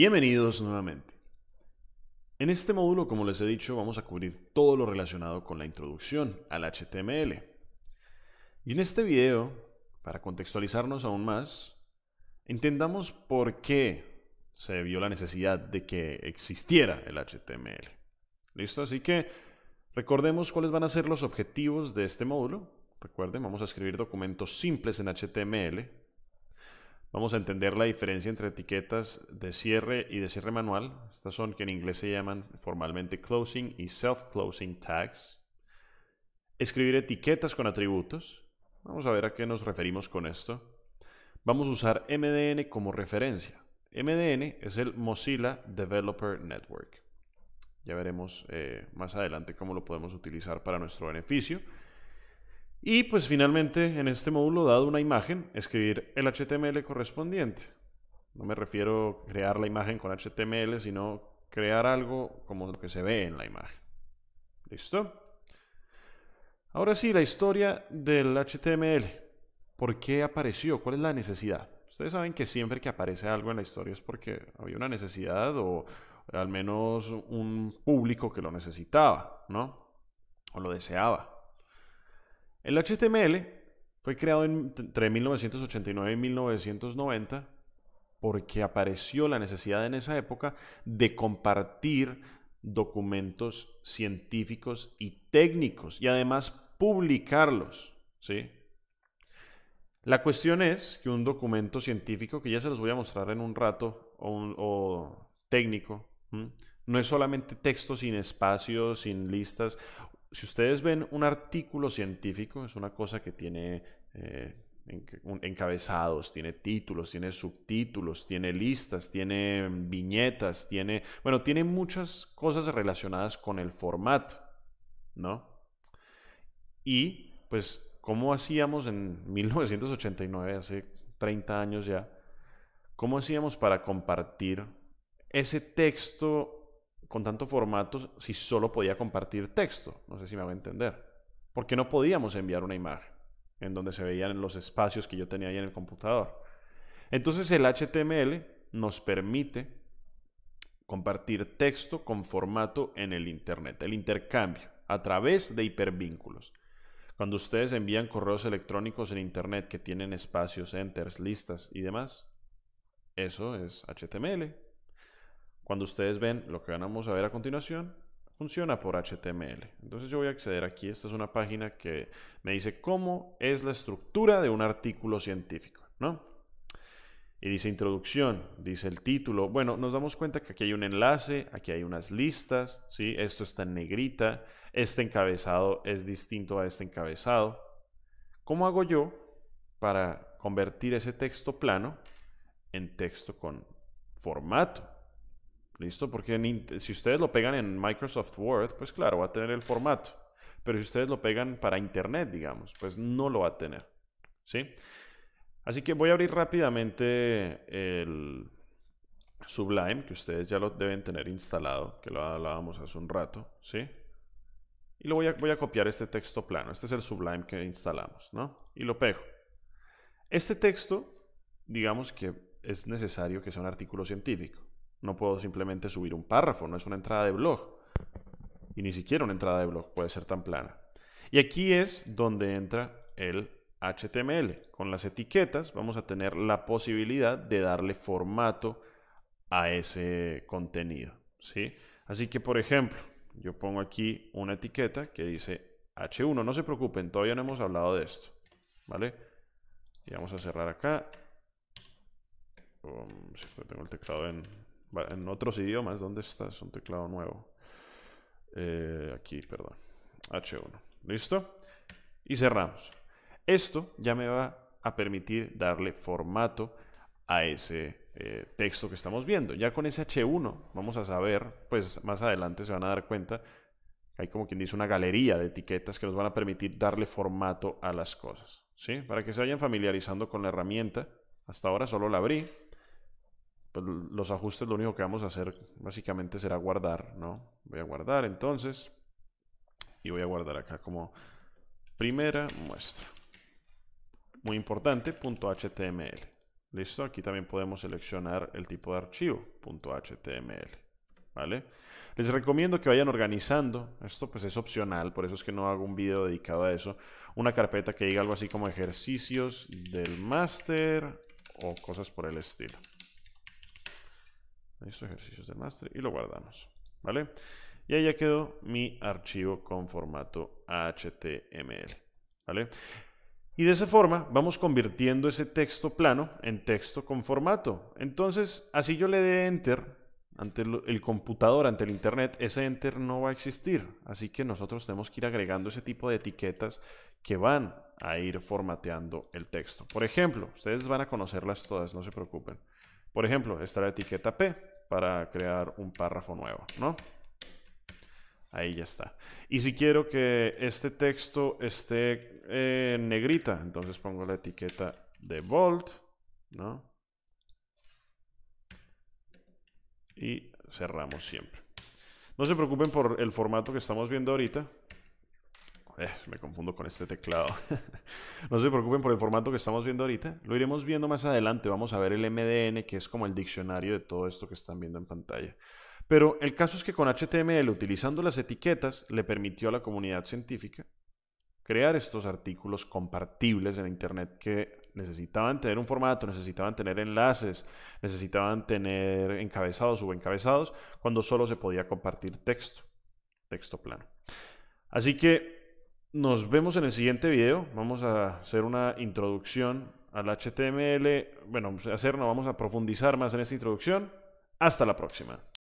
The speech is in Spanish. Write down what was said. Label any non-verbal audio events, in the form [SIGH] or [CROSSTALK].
Bienvenidos nuevamente. En este módulo, como les he dicho, vamos a cubrir todo lo relacionado con la introducción al HTML. Y en este video, para contextualizarnos aún más, entendamos por qué se vio la necesidad de que existiera el HTML. ¿Listo? Así que recordemos cuáles van a ser los objetivos de este módulo. Recuerden, vamos a escribir documentos simples en HTML Vamos a entender la diferencia entre etiquetas de cierre y de cierre manual. Estas son que en inglés se llaman formalmente closing y self-closing tags. Escribir etiquetas con atributos. Vamos a ver a qué nos referimos con esto. Vamos a usar MDN como referencia. MDN es el Mozilla Developer Network. Ya veremos eh, más adelante cómo lo podemos utilizar para nuestro beneficio. Y pues finalmente en este módulo, dado una imagen, escribir el HTML correspondiente. No me refiero a crear la imagen con HTML, sino crear algo como lo que se ve en la imagen. ¿Listo? Ahora sí, la historia del HTML. ¿Por qué apareció? ¿Cuál es la necesidad? Ustedes saben que siempre que aparece algo en la historia es porque había una necesidad o al menos un público que lo necesitaba, ¿no? O lo deseaba. El HTML fue creado entre 1989 y 1990 porque apareció la necesidad en esa época de compartir documentos científicos y técnicos y además publicarlos, ¿sí? La cuestión es que un documento científico, que ya se los voy a mostrar en un rato, o, técnico, no es solamente texto sin espacios, sin listas si ustedes ven un artículo científico, es una cosa que tiene eh, encabezados, tiene títulos, tiene subtítulos, tiene listas, tiene viñetas, tiene, bueno, tiene muchas cosas relacionadas con el formato, ¿no? Y pues, ¿cómo hacíamos en 1989, [LAUGHS] hace 30 años ya? ¿Cómo hacíamos para compartir ese texto con tanto formatos si solo podía compartir texto? No sé si me va a entender. Porque no podíamos enviar una imagen en donde se veían los espacios que yo tenía ahí en el computador? Entonces el HTML nos permite compartir texto con formato en el Internet, el intercambio a través de hipervínculos. Cuando ustedes envían correos electrónicos en Internet que tienen espacios, enters, listas y demás, eso es HTML. Cuando ustedes ven lo que ganamos a ver a continuación, funciona por HTML. Entonces yo voy a acceder aquí. Esta es una página que me dice cómo es la estructura de un artículo científico, ¿no? Y dice introducción, dice el título. Bueno, nos damos cuenta que aquí hay un enlace, aquí hay unas listas, ¿sí? Esto está en negrita, este encabezado es distinto a este encabezado. ¿Cómo hago yo para convertir ese texto plano en texto con formato? ¿Listo? Porque si ustedes lo pegan en Microsoft Word, pues claro, va a tener el formato. Pero si ustedes lo pegan para Internet, digamos, pues no lo va a tener. ¿Sí? Así que voy a abrir rápidamente el Sublime, que ustedes ya lo deben tener instalado, que lo hablábamos hace un rato. ¿Sí? Y lo voy voy a copiar este texto plano. Este es el Sublime que instalamos, ¿no? Y lo pego. Este texto, digamos que es necesario que sea un artículo científico. No puedo simplemente subir un párrafo, no es una entrada de blog. Y ni siquiera una entrada de blog puede ser tan plana. Y aquí es donde entra el HTML. Con las etiquetas vamos a tener la posibilidad de darle formato a ese contenido. ¿sí? Así que, por ejemplo, yo pongo aquí una etiqueta que dice H1. No se preocupen, todavía no hemos hablado de esto. ¿Vale? Y vamos a cerrar acá. Um, tengo el teclado en en otros idiomas, ¿dónde estás? Un teclado nuevo. Eh, aquí, perdón. H1. ¿Listo? Y cerramos. Esto ya me va a permitir darle formato a ese eh, texto que estamos viendo. Ya con ese H1 vamos a saber, pues más adelante se van a dar cuenta, hay como quien dice una galería de etiquetas que nos van a permitir darle formato a las cosas. ¿Sí? Para que se vayan familiarizando con la herramienta. Hasta ahora solo la abrí, pues, los ajustes lo único que vamos a hacer básicamente será guardar, ¿no? Voy a guardar entonces y voy a guardar acá como primera muestra. Muy importante, .html. ¿Listo? Aquí también podemos seleccionar el tipo de archivo, .html. ¿Vale? Les recomiendo que vayan organizando, esto pues es opcional, por eso es que no hago un video dedicado a eso, una carpeta que diga algo así como ejercicios del máster o cosas por el estilo. Estos ejercicios de master y lo guardamos. ¿Vale? Y ahí ya quedó mi archivo con formato HTML. ¿Vale? Y de esa forma vamos convirtiendo ese texto plano en texto con formato. Entonces, así yo le dé enter ante el computador, ante el internet, ese enter no va a existir. Así que nosotros tenemos que ir agregando ese tipo de etiquetas que van a ir formateando el texto. Por ejemplo, ustedes van a conocerlas todas, no se preocupen. Por ejemplo, está la etiqueta P para crear un párrafo nuevo, ¿no? Ahí ya está. Y si quiero que este texto esté eh, en negrita, entonces pongo la etiqueta de bold, ¿no? Y cerramos siempre. No se preocupen por el formato que estamos viendo ahorita, eh, me confundo con este teclado. [LAUGHS] no se preocupen por el formato que estamos viendo ahorita. Lo iremos viendo más adelante. Vamos a ver el MDN, que es como el diccionario de todo esto que están viendo en pantalla. Pero el caso es que con HTML, utilizando las etiquetas, le permitió a la comunidad científica crear estos artículos compartibles en Internet que necesitaban tener un formato, necesitaban tener enlaces, necesitaban tener encabezados o encabezados, cuando solo se podía compartir texto, texto plano. Así que nos vemos en el siguiente video. Vamos a hacer una introducción al HTML. Bueno, hacer, no vamos a profundizar más en esta introducción. Hasta la próxima.